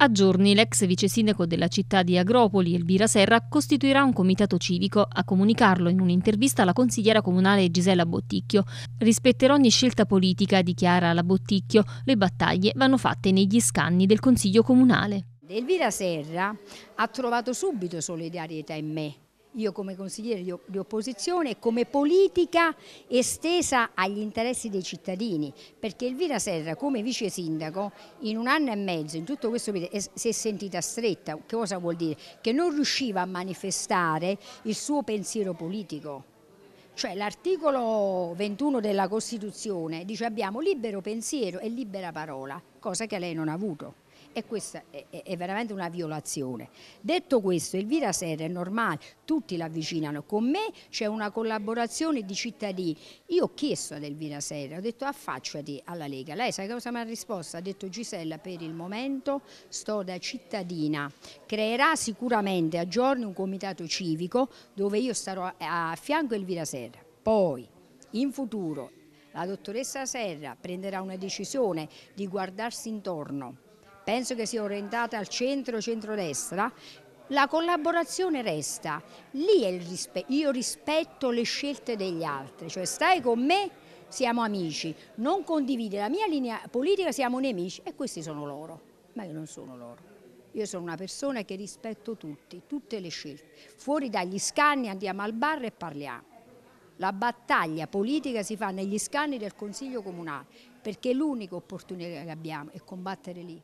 A giorni l'ex vice sindaco della città di Agropoli, Elvira Serra, costituirà un comitato civico. A comunicarlo in un'intervista alla consigliera comunale Gisella Botticchio. Rispetterò ogni scelta politica, dichiara la Botticchio. Le battaglie vanno fatte negli scanni del Consiglio comunale. Elvira Serra ha trovato subito solidarietà in me io come consigliere di, di opposizione come politica estesa agli interessi dei cittadini, perché Elvira Serra come vice sindaco in un anno e mezzo, in tutto questo periodo, si è sentita stretta, che cosa vuol dire? Che non riusciva a manifestare il suo pensiero politico. Cioè l'articolo 21 della Costituzione dice abbiamo libero pensiero e libera parola, cosa che lei non ha avuto e questa è, è, veramente una violazione. Detto questo, Elvira Serra è normale, tutti l'avvicinano, con me c'è una collaborazione di cittadini. Io ho chiesto ad Elvira Serra, ho detto affacciati alla Lega, lei sa cosa mi ha risposto? Ha detto Gisella per il momento sto da cittadina, creerà sicuramente a giorni un comitato civico dove io starò a fianco Elvira Serra. Poi in futuro la dottoressa Serra prenderà una decisione di guardarsi intorno penso che sia orientata al centro-centrodestra, la collaborazione resta. Lì è il rispetto, io rispetto le scelte degli altri, cioè stai con me, siamo amici, non condividi la mia linea politica, siamo nemici e questi sono loro, ma io non sono loro. Io sono una persona che rispetto tutti, tutte le scelte. Fuori dagli scanni andiamo al bar e parliamo. La battaglia politica si fa negli scanni del Consiglio Comunale, perché l'unica opportunità che abbiamo è combattere lì.